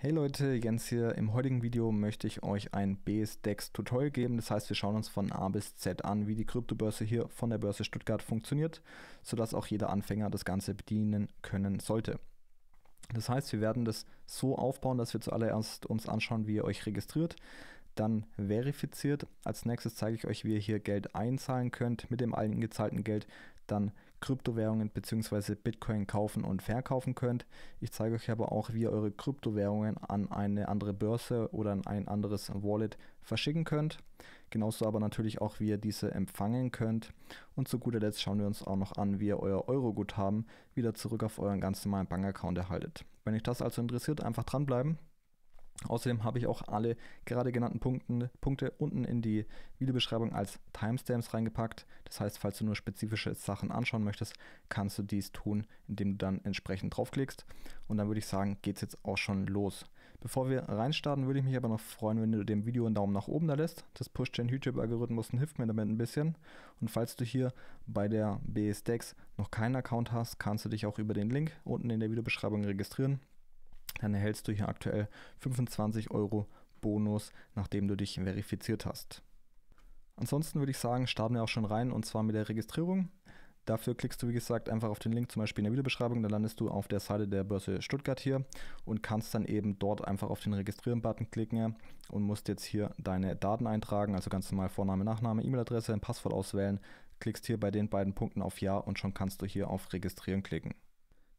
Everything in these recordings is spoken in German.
Hey Leute, Jens hier. Im heutigen Video möchte ich euch ein BSDEX Tutorial geben. Das heißt, wir schauen uns von A bis Z an, wie die Kryptobörse hier von der Börse Stuttgart funktioniert, sodass auch jeder Anfänger das Ganze bedienen können sollte. Das heißt, wir werden das so aufbauen, dass wir zuallererst uns anschauen, wie ihr euch registriert, dann verifiziert. Als nächstes zeige ich euch, wie ihr hier Geld einzahlen könnt mit dem eingezahlten Geld, dann Kryptowährungen bzw. Bitcoin kaufen und verkaufen könnt. Ich zeige euch aber auch, wie ihr eure Kryptowährungen an eine andere Börse oder an ein anderes Wallet verschicken könnt. Genauso aber natürlich auch, wie ihr diese empfangen könnt. Und zu guter Letzt schauen wir uns auch noch an, wie ihr euer Euroguthaben wieder zurück auf euren ganz normalen Bankaccount erhaltet. Wenn euch das also interessiert, einfach dranbleiben. Außerdem habe ich auch alle gerade genannten Punkten, Punkte unten in die Videobeschreibung als Timestamps reingepackt. Das heißt, falls du nur spezifische Sachen anschauen möchtest, kannst du dies tun, indem du dann entsprechend draufklickst. Und dann würde ich sagen, geht es jetzt auch schon los. Bevor wir reinstarten, würde ich mich aber noch freuen, wenn du dem Video einen Daumen nach oben da lässt. Das pusht den YouTube-Algorithmus hilft mir damit ein bisschen. Und falls du hier bei der BSDEX noch keinen Account hast, kannst du dich auch über den Link unten in der Videobeschreibung registrieren dann erhältst du hier aktuell 25 Euro Bonus, nachdem du dich verifiziert hast. Ansonsten würde ich sagen, starten wir auch schon rein und zwar mit der Registrierung. Dafür klickst du, wie gesagt, einfach auf den Link zum Beispiel in der Videobeschreibung, dann landest du auf der Seite der Börse Stuttgart hier und kannst dann eben dort einfach auf den Registrieren-Button klicken und musst jetzt hier deine Daten eintragen, also ganz normal Vorname, Nachname, E-Mail-Adresse, ein Passwort auswählen, klickst hier bei den beiden Punkten auf Ja und schon kannst du hier auf Registrieren klicken.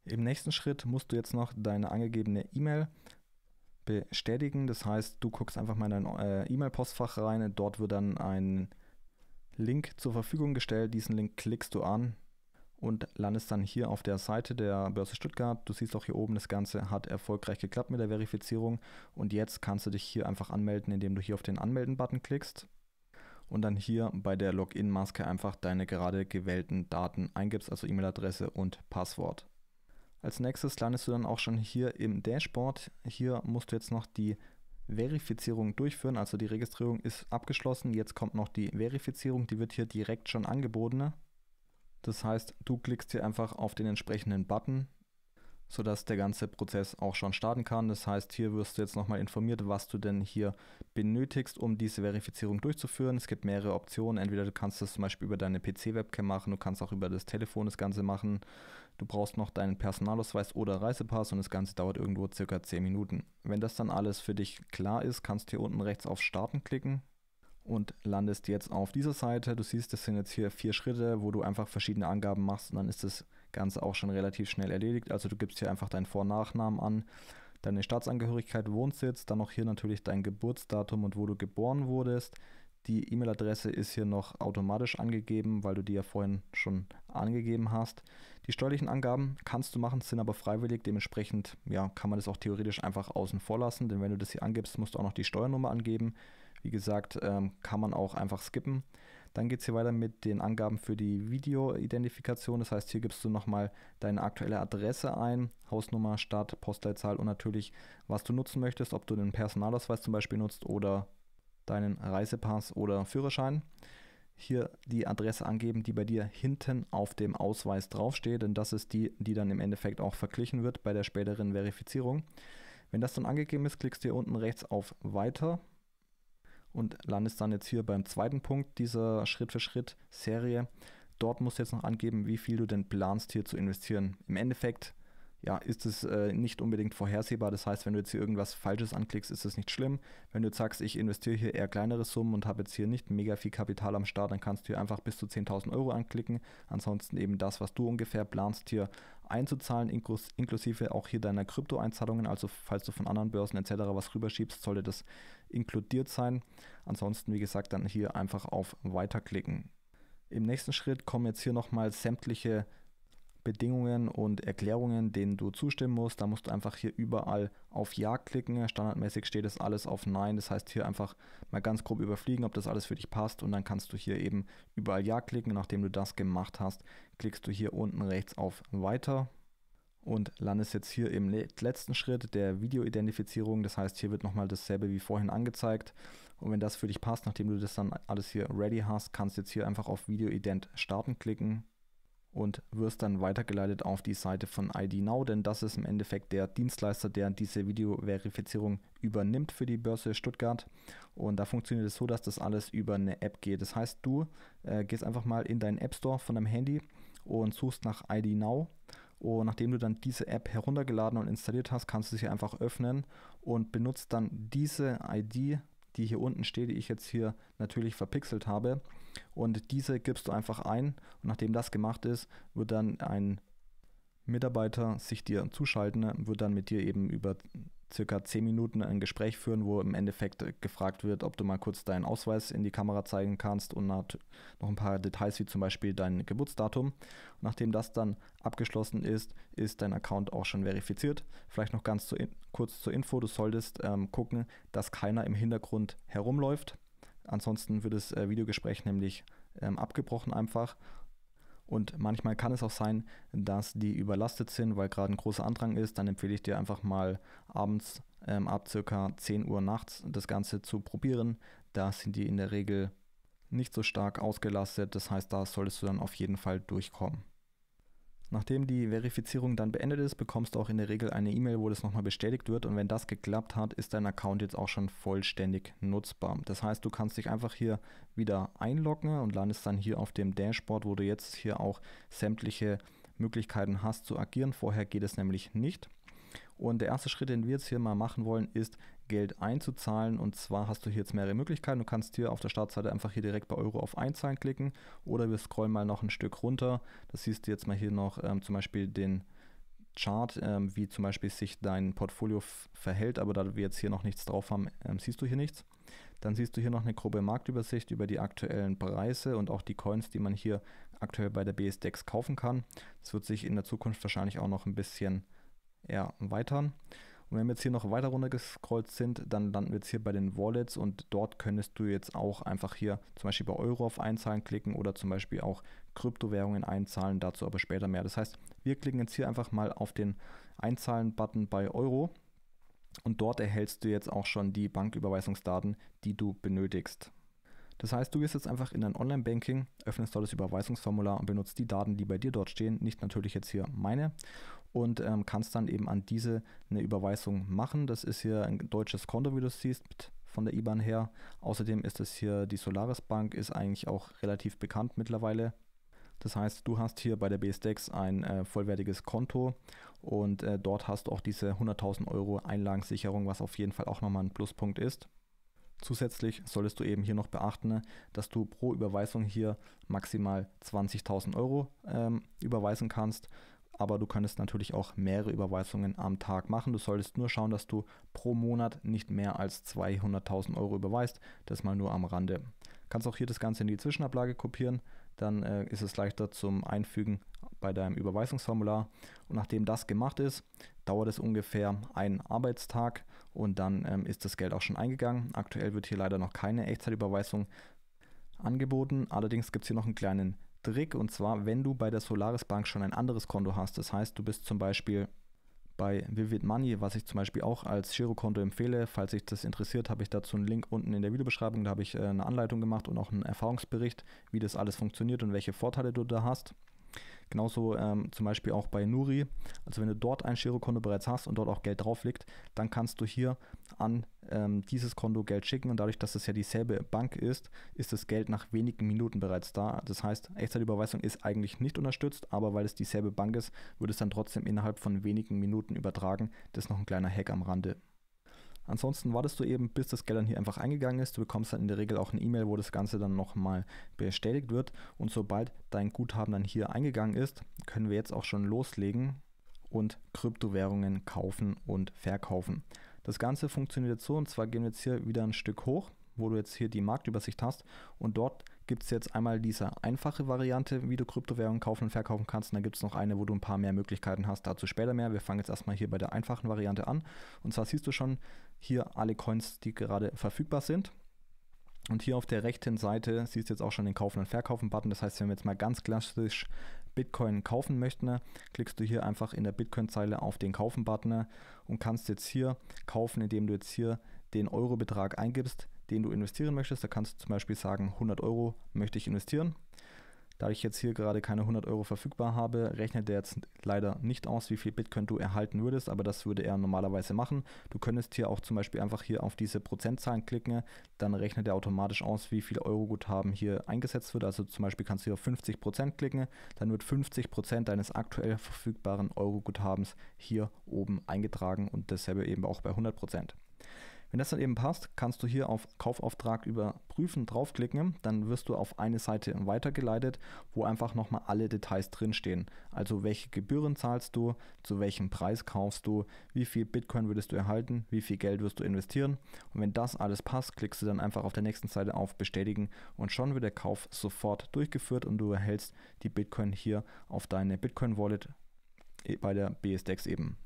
Im nächsten Schritt musst du jetzt noch deine angegebene E-Mail bestätigen. Das heißt, du guckst einfach mal in dein äh, E-Mail-Postfach rein. Dort wird dann ein Link zur Verfügung gestellt. Diesen Link klickst du an und landest dann hier auf der Seite der Börse Stuttgart. Du siehst auch hier oben, das Ganze hat erfolgreich geklappt mit der Verifizierung. Und jetzt kannst du dich hier einfach anmelden, indem du hier auf den Anmelden-Button klickst und dann hier bei der Login-Maske einfach deine gerade gewählten Daten eingibst, also E-Mail-Adresse und Passwort. Als nächstes landest du dann auch schon hier im Dashboard. Hier musst du jetzt noch die Verifizierung durchführen. Also die Registrierung ist abgeschlossen. Jetzt kommt noch die Verifizierung. Die wird hier direkt schon angeboten. Das heißt, du klickst hier einfach auf den entsprechenden Button sodass der ganze Prozess auch schon starten kann. Das heißt, hier wirst du jetzt nochmal informiert, was du denn hier benötigst, um diese Verifizierung durchzuführen. Es gibt mehrere Optionen. Entweder du kannst das zum Beispiel über deine PC-Webcam machen, du kannst auch über das Telefon das Ganze machen. Du brauchst noch deinen Personalausweis oder Reisepass und das Ganze dauert irgendwo circa 10 Minuten. Wenn das dann alles für dich klar ist, kannst du hier unten rechts auf Starten klicken und landest jetzt auf dieser Seite. Du siehst, das sind jetzt hier vier Schritte, wo du einfach verschiedene Angaben machst und dann ist es Ganze auch schon relativ schnell erledigt. Also du gibst hier einfach deinen Vor- und Nachnamen an, deine Staatsangehörigkeit, Wohnsitz, dann noch hier natürlich dein Geburtsdatum und wo du geboren wurdest. Die E-Mail-Adresse ist hier noch automatisch angegeben, weil du die ja vorhin schon angegeben hast. Die steuerlichen Angaben kannst du machen, sind aber freiwillig. Dementsprechend ja, kann man das auch theoretisch einfach außen vor lassen, denn wenn du das hier angibst, musst du auch noch die Steuernummer angeben. Wie gesagt, ähm, kann man auch einfach skippen. Dann geht es hier weiter mit den Angaben für die Videoidentifikation. Das heißt, hier gibst du nochmal deine aktuelle Adresse ein, Hausnummer, Stadt, Postleitzahl und natürlich, was du nutzen möchtest, ob du den Personalausweis zum Beispiel nutzt oder deinen Reisepass oder Führerschein. Hier die Adresse angeben, die bei dir hinten auf dem Ausweis draufsteht, denn das ist die, die dann im Endeffekt auch verglichen wird bei der späteren Verifizierung. Wenn das dann angegeben ist, klickst du hier unten rechts auf Weiter und landest dann jetzt hier beim zweiten Punkt dieser Schritt-für-Schritt-Serie. Dort musst du jetzt noch angeben, wie viel du denn planst, hier zu investieren. Im Endeffekt ja, ist es äh, nicht unbedingt vorhersehbar. Das heißt, wenn du jetzt hier irgendwas Falsches anklickst, ist es nicht schlimm. Wenn du jetzt sagst, ich investiere hier eher kleinere Summen und habe jetzt hier nicht mega viel Kapital am Start, dann kannst du hier einfach bis zu 10.000 Euro anklicken. Ansonsten eben das, was du ungefähr planst, hier einzuzahlen, inklus inklusive auch hier deiner Kryptoeinzahlungen. Also falls du von anderen Börsen etc. was rüberschiebst, sollte das inkludiert sein. Ansonsten, wie gesagt, dann hier einfach auf Weiterklicken. Im nächsten Schritt kommen jetzt hier nochmal sämtliche Bedingungen und Erklärungen, denen du zustimmen musst. Da musst du einfach hier überall auf Ja klicken. Standardmäßig steht es alles auf Nein. Das heißt hier einfach mal ganz grob überfliegen, ob das alles für dich passt. Und dann kannst du hier eben überall Ja klicken. Nachdem du das gemacht hast, klickst du hier unten rechts auf Weiter und landest jetzt hier im letzten Schritt der Videoidentifizierung. Das heißt, hier wird nochmal dasselbe wie vorhin angezeigt. Und wenn das für dich passt, nachdem du das dann alles hier ready hast, kannst du jetzt hier einfach auf Videoident starten klicken und wirst dann weitergeleitet auf die Seite von IDNow, denn das ist im Endeffekt der Dienstleister, der diese Videoverifizierung übernimmt für die Börse Stuttgart. Und da funktioniert es so, dass das alles über eine App geht. Das heißt, du äh, gehst einfach mal in deinen App Store von deinem Handy und suchst nach IDNow. Und nachdem du dann diese App heruntergeladen und installiert hast, kannst du sie einfach öffnen und benutzt dann diese ID, die hier unten steht, die ich jetzt hier natürlich verpixelt habe, und diese gibst du einfach ein und nachdem das gemacht ist, wird dann ein Mitarbeiter sich dir zuschalten, wird dann mit dir eben über circa 10 Minuten ein Gespräch führen, wo im Endeffekt gefragt wird, ob du mal kurz deinen Ausweis in die Kamera zeigen kannst und noch ein paar Details wie zum Beispiel dein Geburtsdatum. Und nachdem das dann abgeschlossen ist, ist dein Account auch schon verifiziert. Vielleicht noch ganz zu kurz zur Info, du solltest ähm, gucken, dass keiner im Hintergrund herumläuft. Ansonsten wird das äh, Videogespräch nämlich ähm, abgebrochen einfach. Und manchmal kann es auch sein, dass die überlastet sind, weil gerade ein großer Andrang ist. Dann empfehle ich dir einfach mal abends ähm, ab circa 10 Uhr nachts das Ganze zu probieren. Da sind die in der Regel nicht so stark ausgelastet. Das heißt, da solltest du dann auf jeden Fall durchkommen. Nachdem die Verifizierung dann beendet ist, bekommst du auch in der Regel eine E-Mail, wo das nochmal bestätigt wird und wenn das geklappt hat, ist dein Account jetzt auch schon vollständig nutzbar. Das heißt, du kannst dich einfach hier wieder einloggen und landest dann hier auf dem Dashboard, wo du jetzt hier auch sämtliche Möglichkeiten hast zu agieren. Vorher geht es nämlich nicht. Und der erste Schritt, den wir jetzt hier mal machen wollen, ist Geld einzuzahlen. Und zwar hast du hier jetzt mehrere Möglichkeiten. Du kannst hier auf der Startseite einfach hier direkt bei Euro auf Einzahlen klicken oder wir scrollen mal noch ein Stück runter. Das siehst du jetzt mal hier noch ähm, zum Beispiel den Chart, ähm, wie zum Beispiel sich dein Portfolio verhält, aber da wir jetzt hier noch nichts drauf haben, ähm, siehst du hier nichts. Dann siehst du hier noch eine grobe Marktübersicht über die aktuellen Preise und auch die Coins, die man hier aktuell bei der BSDEX kaufen kann. Das wird sich in der Zukunft wahrscheinlich auch noch ein bisschen erweitern. Ja, und wenn wir jetzt hier noch weiter runter gescrollt sind, dann landen wir jetzt hier bei den Wallets und dort könntest du jetzt auch einfach hier zum Beispiel bei Euro auf Einzahlen klicken oder zum Beispiel auch Kryptowährungen einzahlen, dazu aber später mehr. Das heißt, wir klicken jetzt hier einfach mal auf den Einzahlen-Button bei Euro und dort erhältst du jetzt auch schon die Banküberweisungsdaten, die du benötigst. Das heißt, du gehst jetzt einfach in dein Online-Banking, öffnest dort das Überweisungsformular und benutzt die Daten, die bei dir dort stehen, nicht natürlich jetzt hier meine und ähm, kannst dann eben an diese eine Überweisung machen. Das ist hier ein deutsches Konto, wie du siehst, von der IBAN her. Außerdem ist es hier die Solaris Bank, ist eigentlich auch relativ bekannt mittlerweile. Das heißt, du hast hier bei der BSDEX ein äh, vollwertiges Konto und äh, dort hast du auch diese 100.000 Euro Einlagensicherung, was auf jeden Fall auch nochmal ein Pluspunkt ist. Zusätzlich solltest du eben hier noch beachten, dass du pro Überweisung hier maximal 20.000 Euro ähm, überweisen kannst aber du könntest natürlich auch mehrere Überweisungen am Tag machen. Du solltest nur schauen, dass du pro Monat nicht mehr als 200.000 Euro überweist. Das mal nur am Rande. Kannst auch hier das Ganze in die Zwischenablage kopieren, dann äh, ist es leichter zum Einfügen bei deinem Überweisungsformular. Und nachdem das gemacht ist, dauert es ungefähr einen Arbeitstag und dann ähm, ist das Geld auch schon eingegangen. Aktuell wird hier leider noch keine Echtzeitüberweisung angeboten. Allerdings gibt es hier noch einen kleinen Trick und zwar, wenn du bei der Solaris Bank schon ein anderes Konto hast, das heißt, du bist zum Beispiel bei Vivid Money, was ich zum Beispiel auch als Girokonto empfehle. Falls sich das interessiert, habe ich dazu einen Link unten in der Videobeschreibung. Da habe ich äh, eine Anleitung gemacht und auch einen Erfahrungsbericht, wie das alles funktioniert und welche Vorteile du da hast. Genauso ähm, zum Beispiel auch bei Nuri. Also wenn du dort ein Girokonto bereits hast und dort auch Geld drauf liegt, dann kannst du hier an ähm, dieses Konto Geld schicken und dadurch, dass es ja dieselbe Bank ist, ist das Geld nach wenigen Minuten bereits da. Das heißt, Echtzeitüberweisung ist eigentlich nicht unterstützt, aber weil es dieselbe Bank ist, wird es dann trotzdem innerhalb von wenigen Minuten übertragen. Das ist noch ein kleiner Hack am Rande. Ansonsten wartest du eben, bis das Geld dann hier einfach eingegangen ist. Du bekommst dann in der Regel auch eine E-Mail, wo das Ganze dann nochmal bestätigt wird. Und sobald dein Guthaben dann hier eingegangen ist, können wir jetzt auch schon loslegen und Kryptowährungen kaufen und verkaufen. Das Ganze funktioniert jetzt so und zwar gehen wir jetzt hier wieder ein Stück hoch, wo du jetzt hier die Marktübersicht hast und dort gibt es jetzt einmal diese einfache Variante, wie du Kryptowährungen kaufen und verkaufen kannst und da gibt es noch eine, wo du ein paar mehr Möglichkeiten hast, dazu später mehr. Wir fangen jetzt erstmal hier bei der einfachen Variante an und zwar siehst du schon, hier alle Coins, die gerade verfügbar sind. Und hier auf der rechten Seite siehst du jetzt auch schon den Kaufen und Verkaufen-Button. Das heißt, wenn wir jetzt mal ganz klassisch Bitcoin kaufen möchten, ne, klickst du hier einfach in der Bitcoin-Zeile auf den Kaufen-Button ne, und kannst jetzt hier kaufen, indem du jetzt hier den Euro-Betrag eingibst, den du investieren möchtest. Da kannst du zum Beispiel sagen, 100 Euro möchte ich investieren. Da ich jetzt hier gerade keine 100 Euro verfügbar habe, rechnet er jetzt leider nicht aus, wie viel Bitcoin du erhalten würdest, aber das würde er normalerweise machen. Du könntest hier auch zum Beispiel einfach hier auf diese Prozentzahlen klicken, dann rechnet er automatisch aus, wie viel Euroguthaben hier eingesetzt wird. Also zum Beispiel kannst du hier auf 50% klicken, dann wird 50% deines aktuell verfügbaren Euroguthabens hier oben eingetragen und dasselbe eben auch bei 100%. Wenn das dann eben passt, kannst du hier auf Kaufauftrag überprüfen draufklicken, dann wirst du auf eine Seite weitergeleitet, wo einfach nochmal alle Details drinstehen. Also welche Gebühren zahlst du, zu welchem Preis kaufst du, wie viel Bitcoin würdest du erhalten, wie viel Geld wirst du investieren. Und wenn das alles passt, klickst du dann einfach auf der nächsten Seite auf Bestätigen und schon wird der Kauf sofort durchgeführt und du erhältst die Bitcoin hier auf deine Bitcoin Wallet eh, bei der BSDEX eben.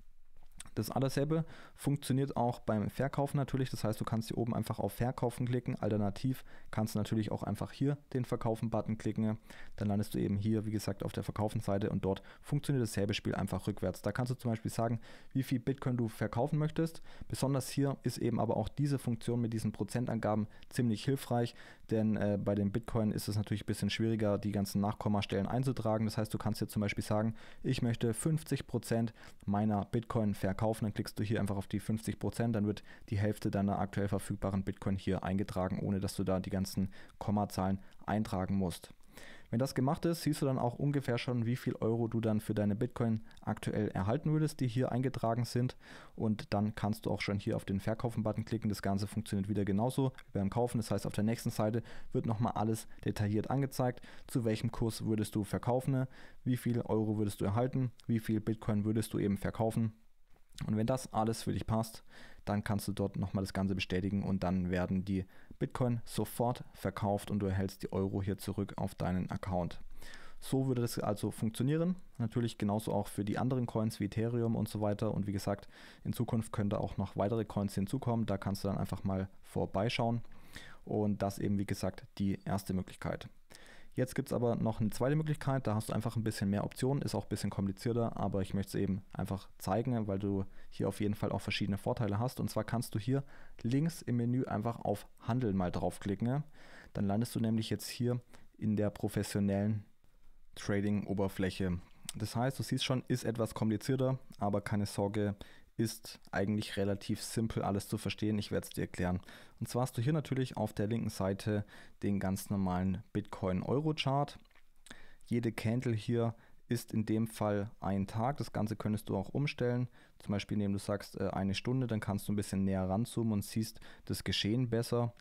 Das allerselbe funktioniert auch beim Verkaufen natürlich. Das heißt, du kannst hier oben einfach auf Verkaufen klicken. Alternativ kannst du natürlich auch einfach hier den Verkaufen-Button klicken. Dann landest du eben hier, wie gesagt, auf der Verkaufen-Seite und dort funktioniert dasselbe Spiel einfach rückwärts. Da kannst du zum Beispiel sagen, wie viel Bitcoin du verkaufen möchtest. Besonders hier ist eben aber auch diese Funktion mit diesen Prozentangaben ziemlich hilfreich. Denn äh, bei den Bitcoin ist es natürlich ein bisschen schwieriger, die ganzen Nachkommastellen einzutragen. Das heißt, du kannst jetzt zum Beispiel sagen, ich möchte 50% meiner Bitcoin verkaufen. Dann klickst du hier einfach auf die 50%, dann wird die Hälfte deiner aktuell verfügbaren Bitcoin hier eingetragen, ohne dass du da die ganzen Kommazahlen eintragen musst. Wenn das gemacht ist, siehst du dann auch ungefähr schon, wie viel Euro du dann für deine Bitcoin aktuell erhalten würdest, die hier eingetragen sind. Und dann kannst du auch schon hier auf den Verkaufen-Button klicken. Das Ganze funktioniert wieder genauso wie beim Kaufen. Das heißt, auf der nächsten Seite wird nochmal alles detailliert angezeigt. Zu welchem Kurs würdest du verkaufen? Wie viel Euro würdest du erhalten? Wie viel Bitcoin würdest du eben verkaufen? Und wenn das alles für dich passt, dann kannst du dort nochmal das Ganze bestätigen und dann werden die Bitcoin sofort verkauft und du erhältst die Euro hier zurück auf deinen Account. So würde das also funktionieren. Natürlich genauso auch für die anderen Coins wie Ethereum und so weiter. Und wie gesagt, in Zukunft könnte auch noch weitere Coins hinzukommen. Da kannst du dann einfach mal vorbeischauen. Und das eben, wie gesagt, die erste Möglichkeit. Jetzt gibt es aber noch eine zweite Möglichkeit, da hast du einfach ein bisschen mehr Optionen, ist auch ein bisschen komplizierter, aber ich möchte es eben einfach zeigen, weil du hier auf jeden Fall auch verschiedene Vorteile hast. Und zwar kannst du hier links im Menü einfach auf Handeln mal draufklicken. Dann landest du nämlich jetzt hier in der professionellen Trading-Oberfläche. Das heißt, du siehst schon, ist etwas komplizierter, aber keine Sorge, ist eigentlich relativ simpel alles zu verstehen. Ich werde es dir erklären. Und zwar hast du hier natürlich auf der linken Seite den ganz normalen Bitcoin-Euro-Chart. Jede Candle hier ist in dem Fall ein Tag. Das Ganze könntest du auch umstellen. Zum Beispiel, indem du sagst äh, eine Stunde, dann kannst du ein bisschen näher ranzoomen und siehst das Geschehen besser.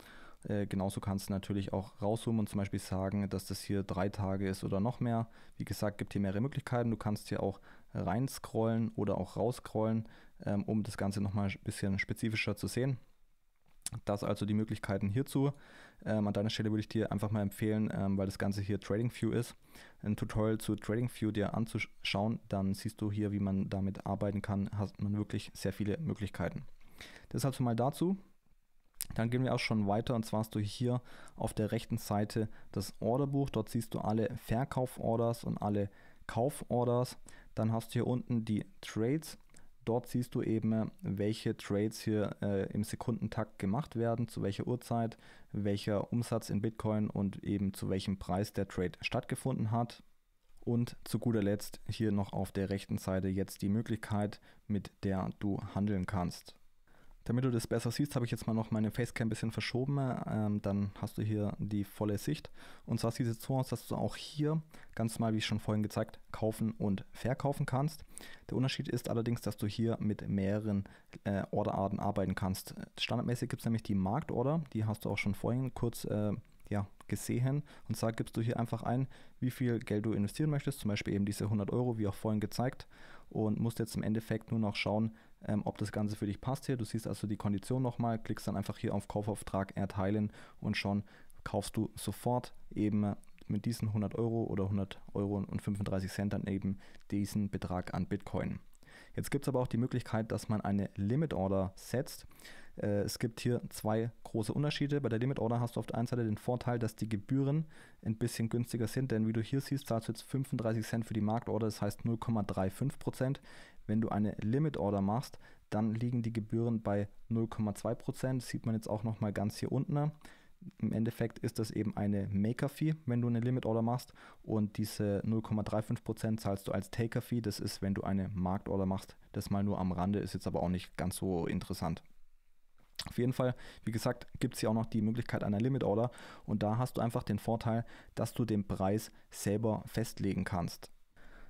Äh, genauso kannst du natürlich auch rauszoomen und zum Beispiel sagen, dass das hier drei Tage ist oder noch mehr. Wie gesagt, gibt hier mehrere Möglichkeiten. Du kannst hier auch reinscrollen oder auch rausscrollen, ähm, um das Ganze nochmal ein bisschen spezifischer zu sehen. Das also die Möglichkeiten hierzu. Ähm, an deiner Stelle würde ich dir einfach mal empfehlen, ähm, weil das Ganze hier Trading View ist, ein Tutorial zu Trading View dir anzuschauen. Dann siehst du hier, wie man damit arbeiten kann. Hast man wirklich sehr viele Möglichkeiten. Deshalb mal dazu. Dann gehen wir auch schon weiter und zwar hast du hier auf der rechten Seite das Orderbuch. Dort siehst du alle Verkauforders und alle Kauforders. Dann hast du hier unten die Trades. Dort siehst du eben, welche Trades hier äh, im Sekundentakt gemacht werden, zu welcher Uhrzeit, welcher Umsatz in Bitcoin und eben zu welchem Preis der Trade stattgefunden hat. Und zu guter Letzt hier noch auf der rechten Seite jetzt die Möglichkeit, mit der du handeln kannst. Damit du das besser siehst, habe ich jetzt mal noch meine Facecam ein bisschen verschoben. Ähm, dann hast du hier die volle Sicht. Und zwar sieht es so aus, dass du auch hier ganz normal, wie schon vorhin gezeigt, kaufen und verkaufen kannst. Der Unterschied ist allerdings, dass du hier mit mehreren äh, Orderarten arbeiten kannst. Standardmäßig gibt es nämlich die Marktorder, die hast du auch schon vorhin kurz äh, ja, gesehen. Und zwar gibst du hier einfach ein, wie viel Geld du investieren möchtest, zum Beispiel eben diese 100 Euro, wie auch vorhin gezeigt, und musst jetzt im Endeffekt nur noch schauen, ähm, ob das Ganze für dich passt hier. Du siehst also die Kondition nochmal, klickst dann einfach hier auf Kaufauftrag erteilen und schon kaufst du sofort eben mit diesen 100 Euro oder 100 Euro und 35 Cent dann eben diesen Betrag an Bitcoin. Jetzt gibt es aber auch die Möglichkeit, dass man eine Limit Order setzt. Äh, es gibt hier zwei große Unterschiede. Bei der Limit Order hast du auf der einen Seite den Vorteil, dass die Gebühren ein bisschen günstiger sind, denn wie du hier siehst, zahlst du jetzt 35 Cent für die Marktorder, das heißt 0,35 Prozent. Wenn du eine Limit Order machst, dann liegen die Gebühren bei 0,2%. sieht man jetzt auch nochmal ganz hier unten. Im Endeffekt ist das eben eine Maker-Fee, wenn du eine Limit-Order machst. Und diese 0,35% zahlst du als Taker-Fee. Das ist, wenn du eine Markt-Order machst. Das mal nur am Rande, ist jetzt aber auch nicht ganz so interessant. Auf jeden Fall, wie gesagt, gibt es hier auch noch die Möglichkeit einer Limit Order und da hast du einfach den Vorteil, dass du den Preis selber festlegen kannst.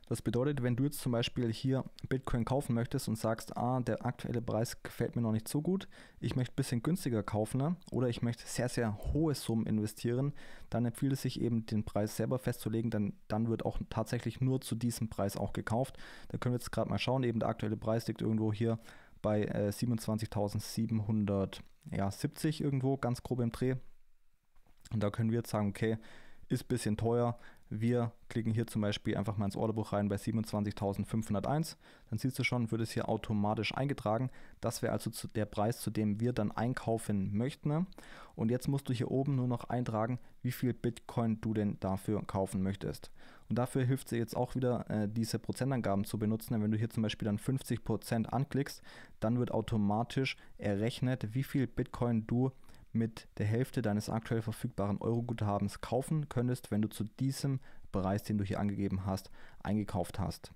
Das bedeutet, wenn du jetzt zum Beispiel hier Bitcoin kaufen möchtest und sagst, ah, der aktuelle Preis gefällt mir noch nicht so gut, ich möchte ein bisschen günstiger kaufen ne, oder ich möchte sehr, sehr hohe Summen investieren, dann empfiehlt es sich eben, den Preis selber festzulegen, denn dann wird auch tatsächlich nur zu diesem Preis auch gekauft. Da können wir jetzt gerade mal schauen, eben der aktuelle Preis liegt irgendwo hier bei äh, 27.770 irgendwo, ganz grob im Dreh. Und da können wir jetzt sagen, okay, ist ein bisschen teuer, wir klicken hier zum Beispiel einfach mal ins Orderbuch rein bei 27.501. Dann siehst du schon, wird es hier automatisch eingetragen. Das wäre also der Preis, zu dem wir dann einkaufen möchten. Und jetzt musst du hier oben nur noch eintragen, wie viel Bitcoin du denn dafür kaufen möchtest. Und dafür hilft dir jetzt auch wieder, äh, diese Prozentangaben zu benutzen. Denn wenn du hier zum Beispiel dann 50% Prozent anklickst, dann wird automatisch errechnet, wie viel Bitcoin du mit der Hälfte deines aktuell verfügbaren Euro-Guthabens kaufen könntest, wenn du zu diesem Preis, den du hier angegeben hast, eingekauft hast.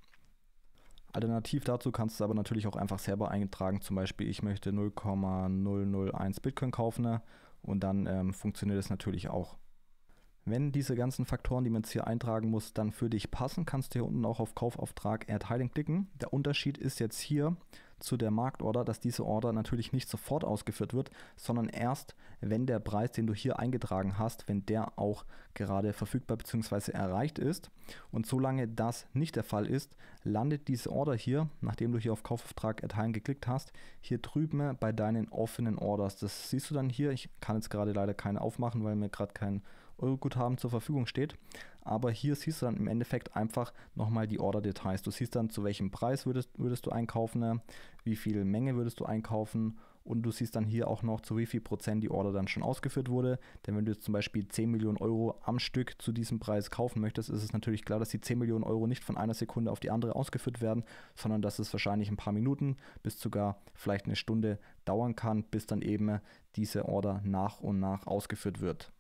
Alternativ dazu kannst du es aber natürlich auch einfach selber eintragen, zum Beispiel ich möchte 0,001 Bitcoin kaufen ne? und dann ähm, funktioniert es natürlich auch. Wenn diese ganzen Faktoren, die man jetzt hier eintragen muss, dann für dich passen, kannst du hier unten auch auf Kaufauftrag erteilen klicken. Der Unterschied ist jetzt hier, zu der Marktorder, dass diese Order natürlich nicht sofort ausgeführt wird, sondern erst, wenn der Preis, den du hier eingetragen hast, wenn der auch gerade verfügbar bzw. erreicht ist. Und solange das nicht der Fall ist, landet diese Order hier, nachdem du hier auf Kaufauftrag erteilen geklickt hast, hier drüben bei deinen offenen Orders. Das siehst du dann hier. Ich kann jetzt gerade leider keine aufmachen, weil mir gerade kein Euro-Guthaben zur Verfügung steht. Aber hier siehst du dann im Endeffekt einfach nochmal die Order-Details. Du siehst dann, zu welchem Preis würdest, würdest du einkaufen, ne? wie viel Menge würdest du einkaufen und du siehst dann hier auch noch, zu wie viel Prozent die Order dann schon ausgeführt wurde. Denn wenn du jetzt zum Beispiel 10 Millionen Euro am Stück zu diesem Preis kaufen möchtest, ist es natürlich klar, dass die 10 Millionen Euro nicht von einer Sekunde auf die andere ausgeführt werden, sondern dass es wahrscheinlich ein paar Minuten bis sogar vielleicht eine Stunde dauern kann, bis dann eben diese Order nach und nach ausgeführt wird.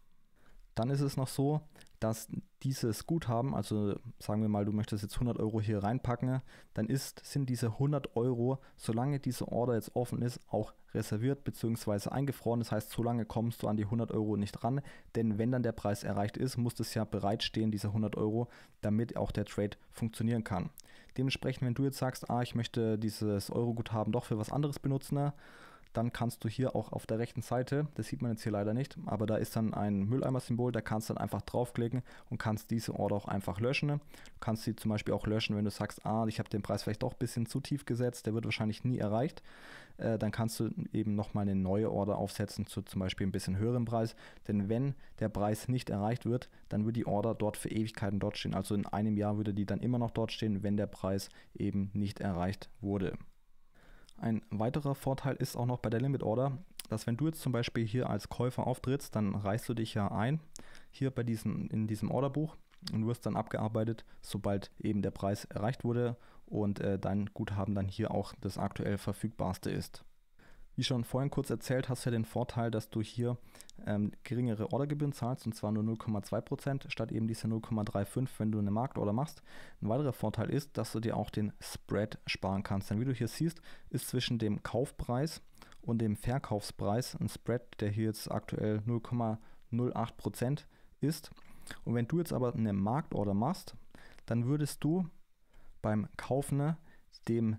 Dann ist es noch so, dass dieses Guthaben, also sagen wir mal, du möchtest jetzt 100 Euro hier reinpacken, dann ist, sind diese 100 Euro, solange diese Order jetzt offen ist, auch reserviert bzw. eingefroren. Das heißt, solange kommst du an die 100 Euro nicht ran, denn wenn dann der Preis erreicht ist, muss das ja bereitstehen, diese 100 Euro, damit auch der Trade funktionieren kann. Dementsprechend, wenn du jetzt sagst, ah, ich möchte dieses Euro-Guthaben doch für was anderes benutzen, dann kannst du hier auch auf der rechten Seite, das sieht man jetzt hier leider nicht, aber da ist dann ein Mülleimer-Symbol, da kannst du dann einfach draufklicken und kannst diese Order auch einfach löschen. Ne? Du kannst sie zum Beispiel auch löschen, wenn du sagst, ah, ich habe den Preis vielleicht doch ein bisschen zu tief gesetzt, der wird wahrscheinlich nie erreicht. Äh, dann kannst du eben nochmal eine neue Order aufsetzen zu zum Beispiel ein bisschen höherem Preis, denn wenn der Preis nicht erreicht wird, dann wird die Order dort für Ewigkeiten dort stehen. Also in einem Jahr würde die dann immer noch dort stehen, wenn der Preis eben nicht erreicht wurde. Ein weiterer Vorteil ist auch noch bei der Limit Order, dass wenn du jetzt zum Beispiel hier als Käufer auftrittst, dann reichst du dich ja ein hier bei diesem, in diesem Orderbuch und wirst dann abgearbeitet, sobald eben der Preis erreicht wurde und äh, dein Guthaben dann hier auch das aktuell verfügbarste ist. Wie schon vorhin kurz erzählt, hast du ja den Vorteil, dass du hier ähm, geringere Ordergebühren zahlst und zwar nur 0,2% statt eben diese 0,35, wenn du eine Marktorder machst. Ein weiterer Vorteil ist, dass du dir auch den Spread sparen kannst. Denn wie du hier siehst, ist zwischen dem Kaufpreis und dem Verkaufspreis ein Spread, der hier jetzt aktuell 0,08% ist. Und wenn du jetzt aber eine Marktorder machst, dann würdest du beim Kaufen ne, dem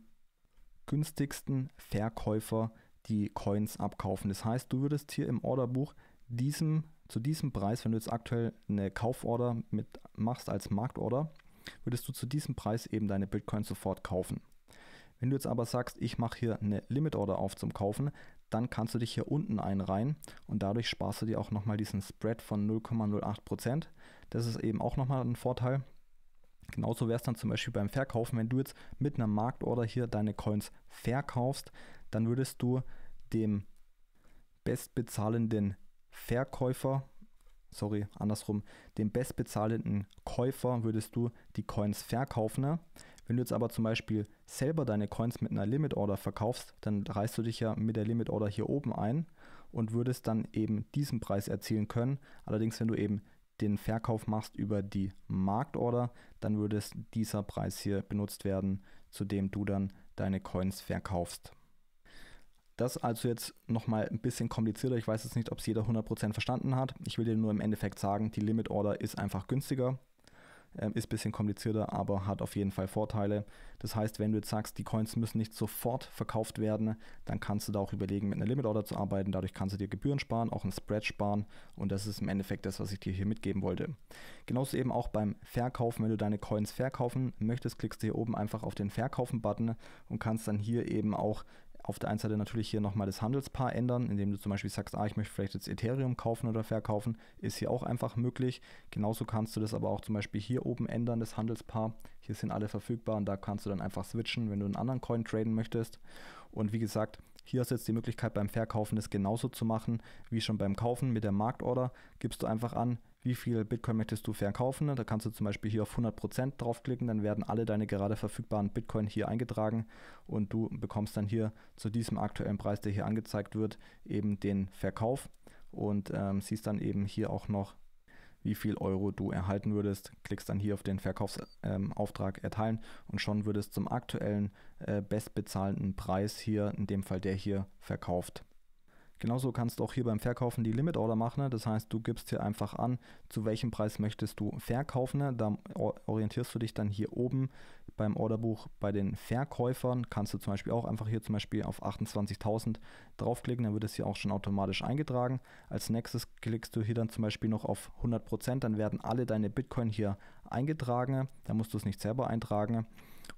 günstigsten Verkäufer die Coins abkaufen. Das heißt, du würdest hier im Orderbuch diesem, zu diesem Preis, wenn du jetzt aktuell eine Kauforder mit machst als Marktorder, würdest du zu diesem Preis eben deine Bitcoin sofort kaufen. Wenn du jetzt aber sagst, ich mache hier eine Limit Order auf zum Kaufen, dann kannst du dich hier unten einreihen und dadurch sparst du dir auch nochmal diesen Spread von 0,08%. Das ist eben auch nochmal ein Vorteil. Genauso wäre es dann zum Beispiel beim Verkaufen, wenn du jetzt mit einer Marktorder hier deine Coins verkaufst, dann würdest du dem bestbezahlenden Verkäufer, sorry, andersrum, dem bestbezahlenden Käufer würdest du die Coins verkaufen. Ne? Wenn du jetzt aber zum Beispiel selber deine Coins mit einer Limit Order verkaufst, dann reißt du dich ja mit der Limit Order hier oben ein und würdest dann eben diesen Preis erzielen können. Allerdings, wenn du eben den Verkauf machst über die Marktorder, dann würde dieser Preis hier benutzt werden, zu dem du dann deine Coins verkaufst. Das also jetzt nochmal ein bisschen komplizierter. Ich weiß jetzt nicht, ob es jeder 100% verstanden hat. Ich will dir nur im Endeffekt sagen, die Limit Order ist einfach günstiger, ähm, ist ein bisschen komplizierter, aber hat auf jeden Fall Vorteile. Das heißt, wenn du jetzt sagst, die Coins müssen nicht sofort verkauft werden, dann kannst du da auch überlegen, mit einer Limit Order zu arbeiten. Dadurch kannst du dir Gebühren sparen, auch einen Spread sparen und das ist im Endeffekt das, was ich dir hier mitgeben wollte. Genauso eben auch beim Verkaufen, wenn du deine Coins verkaufen möchtest, klickst du hier oben einfach auf den Verkaufen-Button und kannst dann hier eben auch auf der einen Seite natürlich hier nochmal das Handelspaar ändern, indem du zum Beispiel sagst, ah, ich möchte vielleicht jetzt Ethereum kaufen oder verkaufen, ist hier auch einfach möglich. Genauso kannst du das aber auch zum Beispiel hier oben ändern, das Handelspaar. Hier sind alle verfügbar und da kannst du dann einfach switchen, wenn du einen anderen Coin traden möchtest. Und wie gesagt, hier hast du jetzt die Möglichkeit beim Verkaufen das genauso zu machen wie schon beim Kaufen mit der Marktorder. Gibst du einfach an, wie viel Bitcoin möchtest du verkaufen. Ne? Da kannst du zum Beispiel hier auf 100% draufklicken, dann werden alle deine gerade verfügbaren Bitcoin hier eingetragen und du bekommst dann hier zu diesem aktuellen Preis, der hier angezeigt wird, eben den Verkauf und ähm, siehst dann eben hier auch noch wie viel Euro du erhalten würdest, klickst dann hier auf den Verkaufsauftrag ähm, erteilen und schon würdest zum aktuellen äh, bestbezahlten Preis hier, in dem Fall der hier, verkauft. Genauso kannst du auch hier beim Verkaufen die Limit Order machen. Ne? Das heißt, du gibst hier einfach an, zu welchem Preis möchtest du verkaufen. Ne? Da orientierst du dich dann hier oben beim Orderbuch bei den Verkäufern. Kannst du zum Beispiel auch einfach hier zum Beispiel auf 28.000 draufklicken, dann wird es hier auch schon automatisch eingetragen. Als nächstes klickst du hier dann zum Beispiel noch auf 100%, dann werden alle deine Bitcoin hier eingetragen. Da musst du es nicht selber eintragen.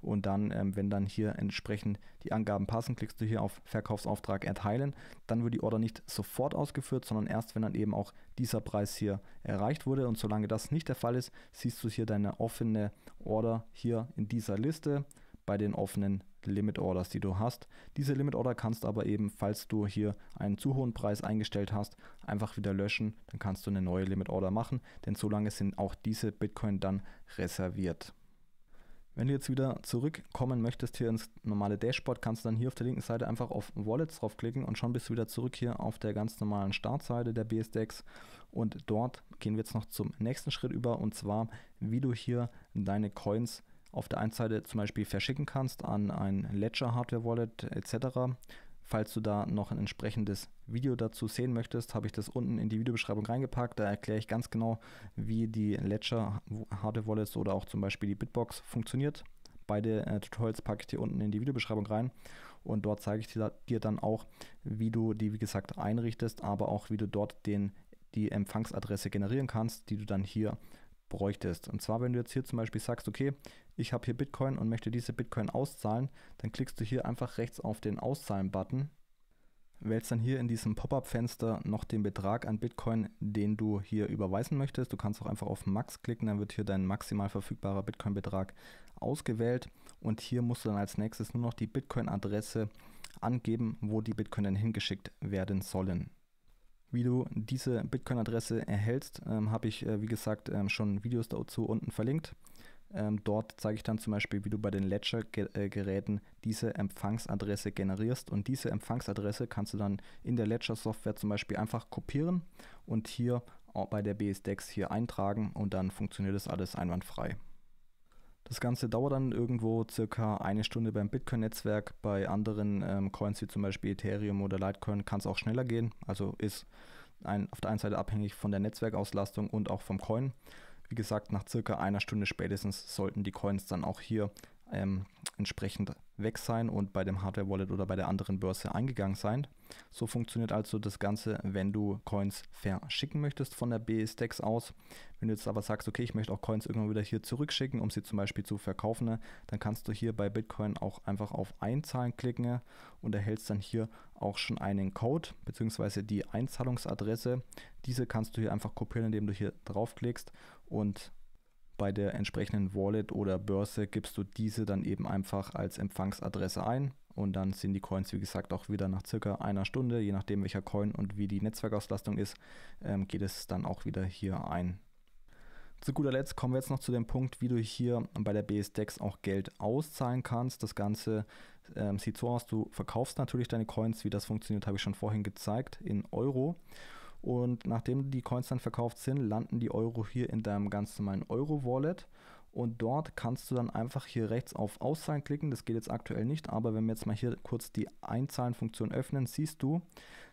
Und dann, ähm, wenn dann hier entsprechend die Angaben passen, klickst du hier auf Verkaufsauftrag erteilen. Dann wird die Order nicht sofort ausgeführt, sondern erst, wenn dann eben auch dieser Preis hier erreicht wurde. Und solange das nicht der Fall ist, siehst du hier deine offene Order hier in dieser Liste bei den offenen Limit Orders, die du hast. Diese Limit Order kannst du aber eben, falls du hier einen zu hohen Preis eingestellt hast, einfach wieder löschen. Dann kannst du eine neue Limit Order machen, denn solange sind auch diese Bitcoin dann reserviert. Wenn du jetzt wieder zurückkommen möchtest hier ins normale Dashboard, kannst du dann hier auf der linken Seite einfach auf Wallets draufklicken und schon bist du wieder zurück hier auf der ganz normalen Startseite der BSDX. Und dort gehen wir jetzt noch zum nächsten Schritt über und zwar, wie du hier deine Coins auf der einen Seite zum Beispiel verschicken kannst an ein Ledger Hardware Wallet etc. Falls du da noch ein entsprechendes Video dazu sehen möchtest, habe ich das unten in die Videobeschreibung reingepackt. Da erkläre ich ganz genau, wie die Ledger Hardware Wallets oder auch zum Beispiel die Bitbox funktioniert. Beide äh, Tutorials packe ich dir unten in die Videobeschreibung rein und dort zeige ich dir, dir dann auch, wie du die, wie gesagt, einrichtest, aber auch wie du dort den, die Empfangsadresse generieren kannst, die du dann hier bräuchtest. Und zwar, wenn du jetzt hier zum Beispiel sagst, okay, ich habe hier Bitcoin und möchte diese Bitcoin auszahlen, dann klickst du hier einfach rechts auf den Auszahlen-Button, wählst dann hier in diesem Pop-up-Fenster noch den Betrag an Bitcoin, den du hier überweisen möchtest. Du kannst auch einfach auf Max klicken, dann wird hier dein maximal verfügbarer Bitcoin-Betrag ausgewählt. Und hier musst du dann als nächstes nur noch die Bitcoin-Adresse angeben, wo die Bitcoin dann hingeschickt werden sollen wie du diese Bitcoin-Adresse erhältst, ähm, habe ich, äh, wie gesagt, ähm, schon Videos dazu unten verlinkt. Ähm, dort zeige ich dann zum Beispiel, wie du bei den Ledger-Geräten diese Empfangsadresse generierst und diese Empfangsadresse kannst du dann in der Ledger-Software zum Beispiel einfach kopieren und hier auch bei der BSDEX hier eintragen und dann funktioniert das alles einwandfrei. Das Ganze dauert dann irgendwo circa eine Stunde beim Bitcoin-Netzwerk. Bei anderen ähm, Coins wie zum Beispiel Ethereum oder Litecoin kann es auch schneller gehen. Also ist ein, auf der einen Seite abhängig von der Netzwerkauslastung und auch vom Coin. Wie gesagt, nach circa einer Stunde spätestens sollten die Coins dann auch hier ähm, entsprechend weg sein und bei dem Hardware-Wallet oder bei der anderen Börse eingegangen sein. So funktioniert also das Ganze, wenn du Coins verschicken möchtest von der BSTEX aus. Wenn du jetzt aber sagst, okay, ich möchte auch Coins irgendwann wieder hier zurückschicken, um sie zum Beispiel zu verkaufen, ne, dann kannst du hier bei Bitcoin auch einfach auf Einzahlen klicken ne, und erhältst dann hier auch schon einen Code bzw. die Einzahlungsadresse. Diese kannst du hier einfach kopieren, indem du hier draufklickst und bei der entsprechenden Wallet oder Börse gibst du diese dann eben einfach als Empfangsadresse ein und dann sind die Coins, wie gesagt, auch wieder nach circa einer Stunde, je nachdem welcher Coin und wie die Netzwerkauslastung ist, ähm, geht es dann auch wieder hier ein. Zu guter Letzt kommen wir jetzt noch zu dem Punkt, wie du hier bei der BSDEX auch Geld auszahlen kannst. Das Ganze ähm, sieht so aus, du verkaufst natürlich deine Coins, wie das funktioniert, habe ich schon vorhin gezeigt, in Euro. Und nachdem die Coins dann verkauft sind, landen die Euro hier in deinem ganz normalen Euro-Wallet. Und dort kannst du dann einfach hier rechts auf Auszahlen klicken. Das geht jetzt aktuell nicht, aber wenn wir jetzt mal hier kurz die Einzahlen-Funktion öffnen, siehst du,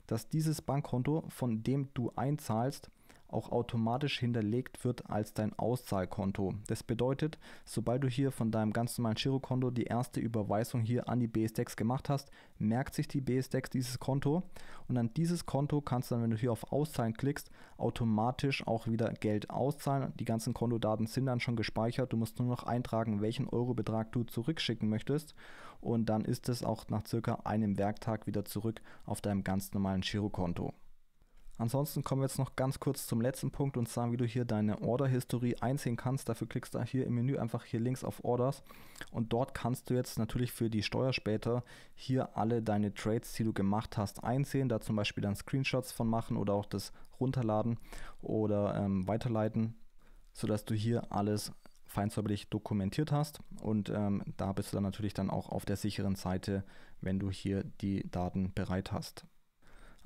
dass dieses Bankkonto, von dem du einzahlst, auch automatisch hinterlegt wird als dein Auszahlkonto. Das bedeutet, sobald du hier von deinem ganz normalen Girokonto die erste Überweisung hier an die BSDEX gemacht hast, merkt sich die BSDEX dieses Konto und an dieses Konto kannst du dann, wenn du hier auf Auszahlen klickst, automatisch auch wieder Geld auszahlen. Die ganzen Kontodaten sind dann schon gespeichert. Du musst nur noch eintragen, welchen Eurobetrag du zurückschicken möchtest und dann ist es auch nach circa einem Werktag wieder zurück auf deinem ganz normalen Girokonto. Ansonsten kommen wir jetzt noch ganz kurz zum letzten Punkt und sagen, wie du hier deine Order-Historie einsehen kannst. Dafür klickst du hier im Menü einfach hier links auf Orders und dort kannst du jetzt natürlich für die Steuer später hier alle deine Trades, die du gemacht hast, einsehen. Da zum Beispiel dann Screenshots von machen oder auch das runterladen oder ähm, weiterleiten, sodass du hier alles feinsäuberlich dokumentiert hast und ähm, da bist du dann natürlich dann auch auf der sicheren Seite, wenn du hier die Daten bereit hast.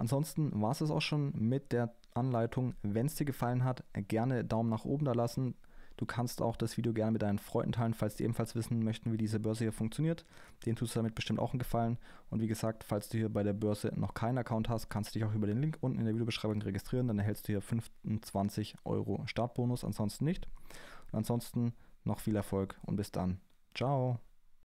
Ansonsten war es es auch schon mit der Anleitung. Wenn es dir gefallen hat, gerne Daumen nach oben da lassen. Du kannst auch das Video gerne mit deinen Freunden teilen, falls die ebenfalls wissen möchten, wie diese Börse hier funktioniert. Den tust du damit bestimmt auch einen Gefallen. Und wie gesagt, falls du hier bei der Börse noch keinen Account hast, kannst du dich auch über den Link unten in der Videobeschreibung registrieren. Dann erhältst du hier 25 Euro Startbonus, ansonsten nicht. Und ansonsten noch viel Erfolg und bis dann. Ciao.